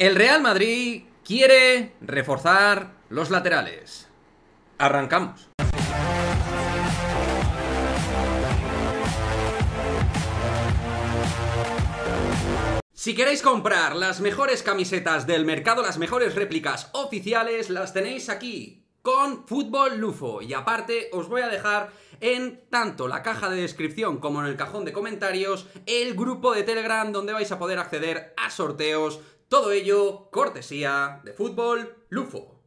El Real Madrid quiere reforzar los laterales. Arrancamos. Si queréis comprar las mejores camisetas del mercado, las mejores réplicas oficiales, las tenéis aquí con Fútbol Lufo. Y aparte os voy a dejar en tanto la caja de descripción como en el cajón de comentarios el grupo de Telegram donde vais a poder acceder a sorteos, todo ello cortesía de Fútbol Lufo.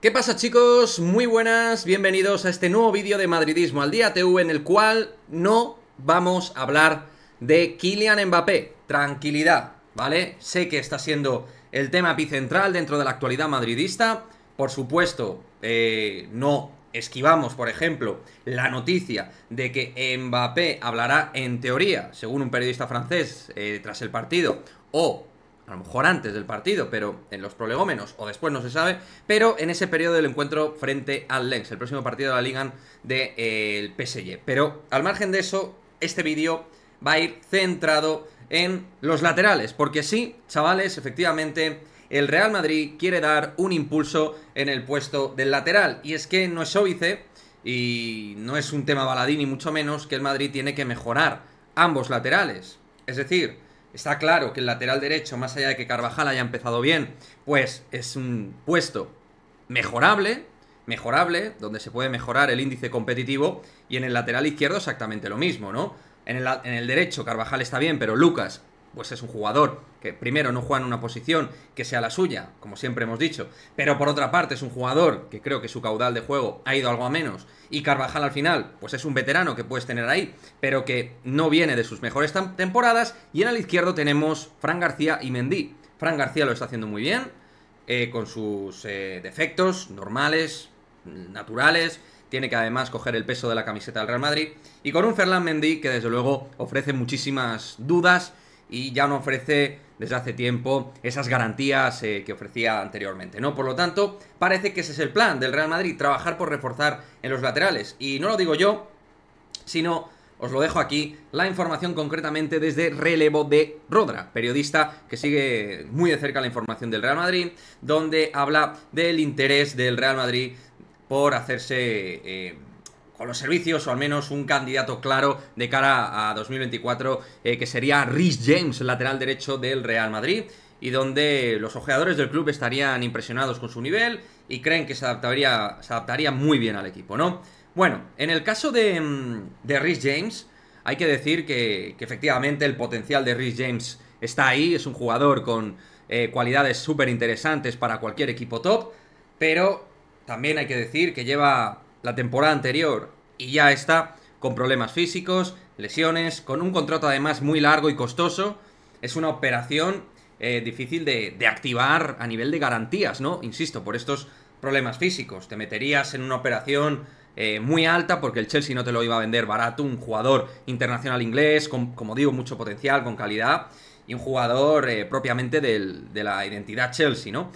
¿Qué pasa chicos? Muy buenas, bienvenidos a este nuevo vídeo de Madridismo al Día TV en el cual no vamos a hablar de Kylian Mbappé. Tranquilidad, ¿vale? Sé que está siendo el tema epicentral dentro de la actualidad madridista. Por supuesto, eh, no esquivamos, por ejemplo, la noticia de que Mbappé hablará en teoría, según un periodista francés, eh, tras el partido, o a lo mejor antes del partido, pero en los prolegómenos o después no se sabe, pero en ese periodo del encuentro frente al Lens, el próximo partido de la Liga del de, PSG. Pero al margen de eso, este vídeo va a ir centrado en los laterales, porque sí, chavales, efectivamente, el Real Madrid quiere dar un impulso en el puesto del lateral, y es que no es óbice, y no es un tema baladín ni mucho menos, que el Madrid tiene que mejorar ambos laterales. Es decir, Está claro que el lateral derecho, más allá de que Carvajal haya empezado bien, pues es un puesto mejorable, mejorable, donde se puede mejorar el índice competitivo, y en el lateral izquierdo exactamente lo mismo, ¿no? En el, en el derecho Carvajal está bien, pero Lucas pues es un jugador que primero no juega en una posición que sea la suya, como siempre hemos dicho, pero por otra parte es un jugador que creo que su caudal de juego ha ido algo a menos y Carvajal al final pues es un veterano que puedes tener ahí, pero que no viene de sus mejores temporadas y en el izquierdo tenemos Fran García y Mendy. Fran García lo está haciendo muy bien, eh, con sus eh, defectos normales, naturales, tiene que además coger el peso de la camiseta del Real Madrid y con un Ferland Mendy que desde luego ofrece muchísimas dudas y ya no ofrece desde hace tiempo esas garantías eh, que ofrecía anteriormente, ¿no? Por lo tanto, parece que ese es el plan del Real Madrid, trabajar por reforzar en los laterales. Y no lo digo yo, sino os lo dejo aquí, la información concretamente desde Relevo de Rodra, periodista que sigue muy de cerca la información del Real Madrid, donde habla del interés del Real Madrid por hacerse... Eh, con los servicios o al menos un candidato claro de cara a 2024 eh, que sería Rhys James, lateral derecho del Real Madrid y donde los ojeadores del club estarían impresionados con su nivel y creen que se adaptaría, se adaptaría muy bien al equipo, ¿no? Bueno, en el caso de, mm, de Rhys James, hay que decir que, efectivamente el potencial de Rhys James está ahí, es un jugador con eh, cualidades súper interesantes para cualquier equipo top, pero también hay que decir que lleva la temporada anterior y ya está con problemas físicos, lesiones, con un contrato además muy largo y costoso. Es una operación eh, difícil de, activar a nivel de garantías, ¿no? Insisto, por estos problemas físicos. Te meterías en una operación eh, muy alta porque el Chelsea no te lo iba a vender barato. Un jugador internacional inglés, con, como digo, mucho potencial, con calidad. Y un jugador eh, propiamente del, de la identidad Chelsea, ¿no?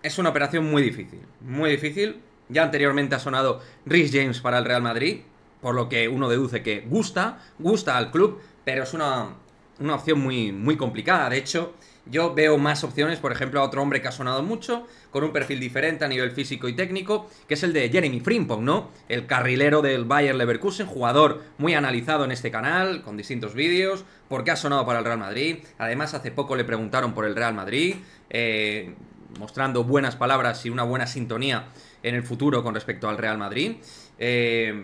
es una operación muy difícil. Muy difícil ya anteriormente ha sonado Rhys James para el Real Madrid, por lo que uno deduce que gusta, gusta al club, pero es una, opción muy, muy complicada. De hecho, yo veo más opciones, por ejemplo, a otro hombre que ha sonado mucho, con un perfil diferente a nivel físico y técnico, que es el de Jeremy Frimpong, ¿no? El carrilero del Bayer Leverkusen, jugador muy analizado en este canal, con distintos vídeos, porque ha sonado para el Real Madrid. Además, hace poco le preguntaron por el Real Madrid, eh, mostrando buenas palabras y una buena sintonía en el futuro con respecto al Real Madrid. Eh,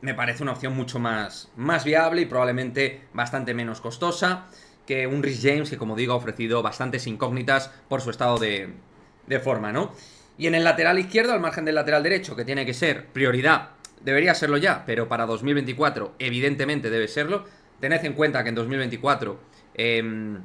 me parece una opción mucho más, más viable y probablemente bastante menos costosa que un Rich James que, como digo, ha ofrecido bastantes incógnitas por su estado de, forma, ¿no? Y en el lateral izquierdo, al margen del lateral derecho, que tiene que ser prioridad, debería serlo ya, pero para 2024 evidentemente debe serlo. Tened en cuenta que en 2024 em,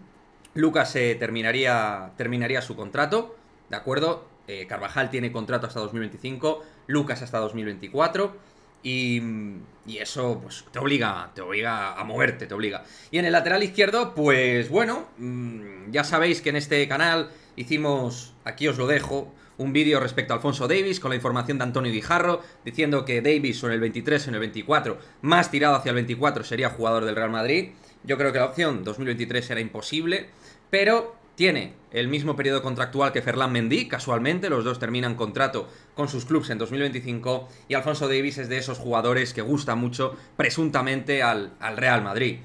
Lucas eh, terminaría, terminaría su contrato, ¿de acuerdo? Eh, Carvajal tiene contrato hasta 2025, Lucas hasta 2024. Y, eso pues te obliga, te obliga a moverte, te obliga. Y en el lateral izquierdo, pues bueno, mm, ya sabéis que en este canal hicimos, aquí os lo dejo, un vídeo respecto a Alfonso Davis con la información de Antonio Guijarro, diciendo que Davis en el 23 o en el 24, más tirado hacia el 24, sería jugador del Real Madrid. Yo creo que la opción 2023 era imposible, pero tiene el mismo periodo contractual que Ferland Mendy, casualmente, los dos terminan contrato con sus clubes en 2025 y Alfonso Davis es de esos jugadores que gusta mucho presuntamente al, al Real Madrid.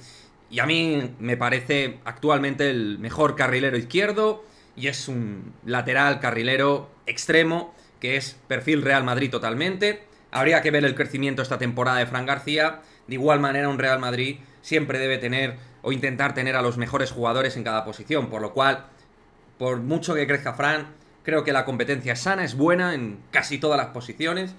Y a mí me parece actualmente el mejor carrilero izquierdo y es un lateral carrilero extremo que es perfil Real Madrid totalmente. Habría que ver el crecimiento esta temporada de Fran García. De igual manera un Real Madrid siempre debe tener o intentar tener a los mejores jugadores en cada posición, por lo cual, por mucho que crezca Fran, creo que la competencia sana, es buena en casi todas las posiciones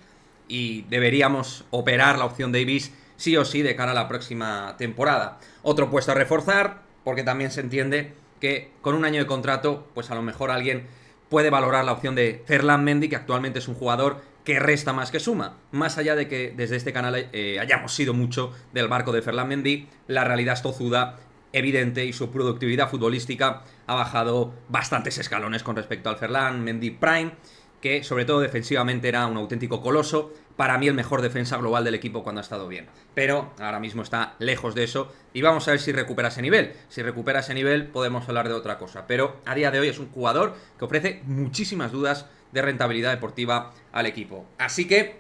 y deberíamos operar la opción de Davis sí o sí de cara a la próxima temporada. Otro puesto a reforzar, porque también se entiende que con un año de contrato, pues a lo mejor alguien puede valorar la opción de Ferland Mendy, que actualmente es un jugador que resta más que suma. Más allá de que desde este canal eh, hayamos sido mucho del barco de Ferland Mendy, la realidad es tozuda, evidente, y su productividad futbolística ha bajado bastantes escalones con respecto al Ferland Mendy Prime, que sobre todo defensivamente era un auténtico coloso, para mí el mejor defensa global del equipo cuando ha estado bien. Pero ahora mismo está lejos de eso y vamos a ver si recupera ese nivel. Si recupera ese nivel podemos hablar de otra cosa. Pero a día de hoy es un jugador que ofrece muchísimas dudas de rentabilidad deportiva al equipo. Así que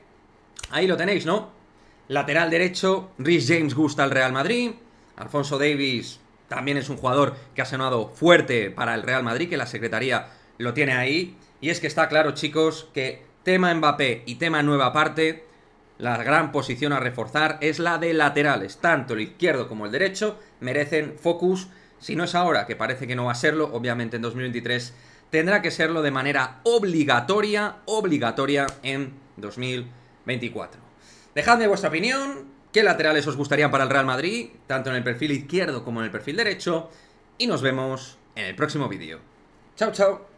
ahí lo tenéis, ¿no? Lateral derecho, Rhys James gusta al Real Madrid, Alfonso Davis también es un jugador que ha sonado fuerte para el Real Madrid, que la secretaría lo tiene ahí. Y es que está claro, chicos, que tema Mbappé y tema nueva parte, la gran posición a reforzar es la de laterales. Tanto el izquierdo como el derecho merecen focus. Si no es ahora, que parece que no va a serlo, obviamente en 2023 tendrá que serlo de manera obligatoria, obligatoria en 2024. Dejadme vuestra opinión, qué laterales os gustarían para el Real Madrid, tanto en el perfil izquierdo como en el perfil derecho, y nos vemos en el próximo vídeo. Chao, chao.